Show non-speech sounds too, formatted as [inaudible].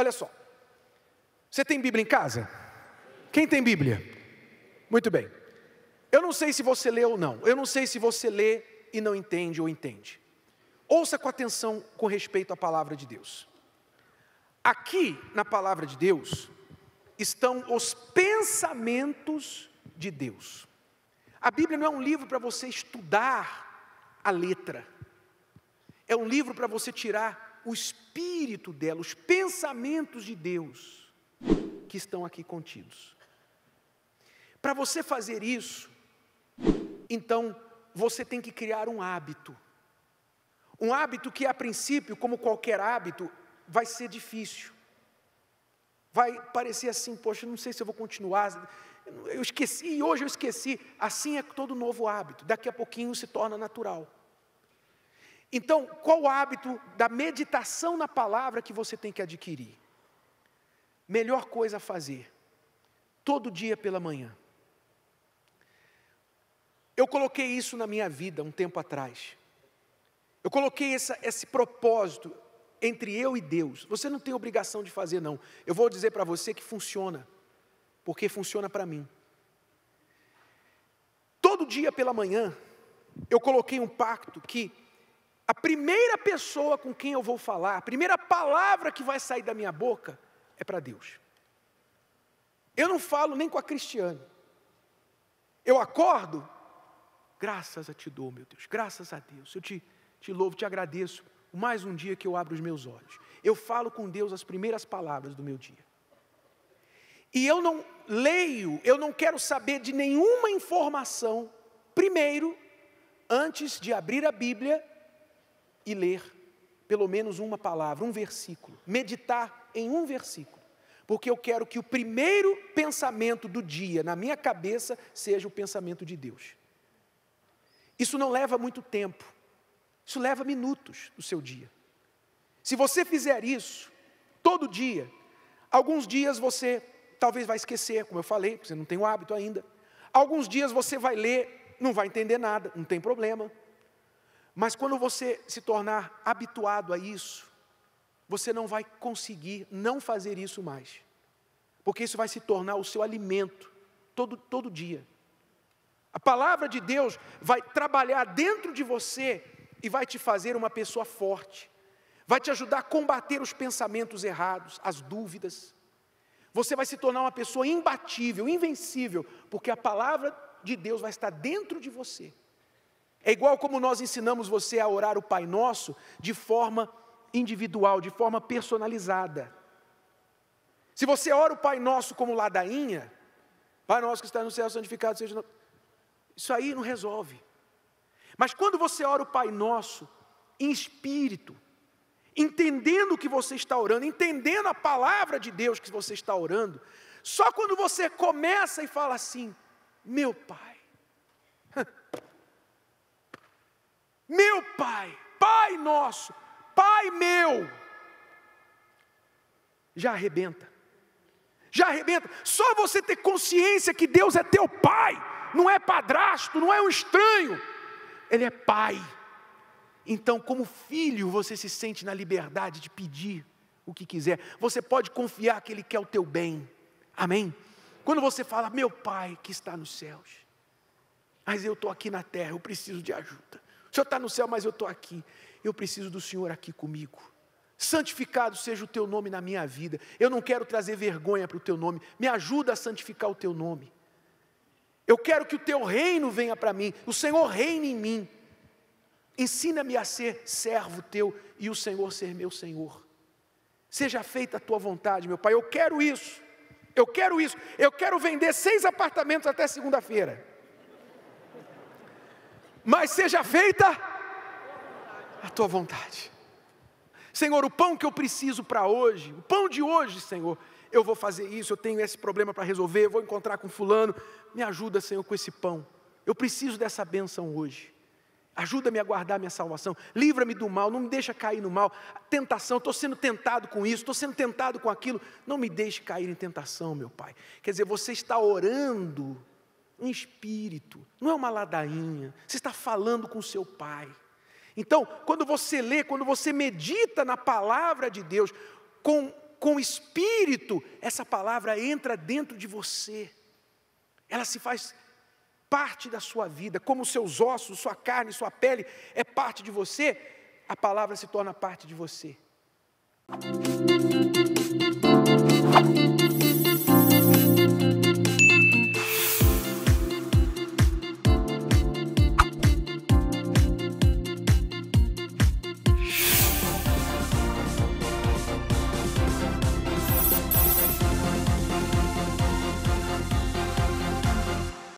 Olha só. Você tem Bíblia em casa? Quem tem Bíblia? Muito bem. Eu não sei se você lê ou não. Eu não sei se você lê e não entende ou entende. Ouça com atenção com respeito à palavra de Deus. Aqui na palavra de Deus estão os pensamentos de Deus. A Bíblia não é um livro para você estudar a letra. É um livro para você tirar o espírito dela, os pensamentos de Deus que estão aqui contidos. Para você fazer isso, então você tem que criar um hábito. Um hábito que, a princípio, como qualquer hábito, vai ser difícil. Vai parecer assim, poxa, não sei se eu vou continuar. Eu esqueci, e hoje eu esqueci. Assim é todo novo hábito. Daqui a pouquinho se torna natural. Então, qual o hábito da meditação na palavra que você tem que adquirir? Melhor coisa a fazer, todo dia pela manhã. Eu coloquei isso na minha vida um tempo atrás. Eu coloquei essa, esse propósito entre eu e Deus. Você não tem obrigação de fazer, não. Eu vou dizer para você que funciona, porque funciona para mim. Todo dia pela manhã, eu coloquei um pacto que a primeira pessoa com quem eu vou falar, a primeira palavra que vai sair da minha boca é para Deus. Eu não falo nem com a Cristiane. Eu acordo, graças a te dou, meu Deus, graças a Deus. Eu te, te louvo, te agradeço. Mais um dia que eu abro os meus olhos. Eu falo com Deus as primeiras palavras do meu dia. E eu não leio, eu não quero saber de nenhuma informação, primeiro, antes de abrir a Bíblia e ler pelo menos uma palavra, um versículo, meditar em um versículo, porque eu quero que o primeiro pensamento do dia na minha cabeça seja o pensamento de Deus. Isso não leva muito tempo, isso leva minutos do seu dia. Se você fizer isso todo dia, alguns dias você talvez vai esquecer, como eu falei, porque você não tem o hábito ainda. Alguns dias você vai ler, não vai entender nada, não tem problema. Mas quando você se tornar habituado a isso, você não vai conseguir não fazer isso mais. Porque isso vai se tornar o seu alimento todo, todo dia. A palavra de Deus vai trabalhar dentro de você e vai te fazer uma pessoa forte. Vai te ajudar a combater os pensamentos errados, as dúvidas. Você vai se tornar uma pessoa imbatível, invencível, porque a palavra de Deus vai estar dentro de você. É igual como nós ensinamos você a orar o Pai Nosso de forma individual, de forma personalizada. Se você ora o Pai Nosso como ladainha, Pai Nosso que está no céu, santificado seja. No... Isso aí não resolve. Mas quando você ora o Pai Nosso em espírito, entendendo o que você está orando, entendendo a palavra de Deus que você está orando, só quando você começa e fala assim: Meu Pai. [laughs] Meu Pai, Pai nosso, Pai meu. Já arrebenta. Já arrebenta. Só você ter consciência que Deus é teu Pai, não é padrasto, não é um estranho. Ele é Pai. Então, como filho, você se sente na liberdade de pedir o que quiser. Você pode confiar que Ele quer o teu bem. Amém? Quando você fala, meu Pai que está nos céus, mas eu estou aqui na terra, eu preciso de ajuda. O Senhor está no céu, mas eu estou aqui. Eu preciso do Senhor aqui comigo. Santificado seja o teu nome na minha vida. Eu não quero trazer vergonha para o teu nome. Me ajuda a santificar o teu nome. Eu quero que o teu reino venha para mim. O Senhor reine em mim. Ensina-me a ser servo teu e o Senhor ser meu Senhor. Seja feita a tua vontade, meu Pai. Eu quero isso. Eu quero isso. Eu quero vender seis apartamentos até segunda-feira mas seja feita a tua vontade. Senhor, o pão que eu preciso para hoje, o pão de hoje, Senhor, eu vou fazer isso, eu tenho esse problema para resolver, eu vou encontrar com fulano, me ajuda, Senhor, com esse pão. Eu preciso dessa benção hoje. Ajuda-me a guardar minha salvação, livra-me do mal, não me deixa cair no mal. Tentação, estou sendo tentado com isso, estou sendo tentado com aquilo. Não me deixe cair em tentação, meu Pai. Quer dizer, você está orando um espírito, não é uma ladainha. Você está falando com o seu pai. Então, quando você lê, quando você medita na palavra de Deus, com, com espírito, essa palavra entra dentro de você, ela se faz parte da sua vida, como seus ossos, sua carne, sua pele é parte de você, a palavra se torna parte de você.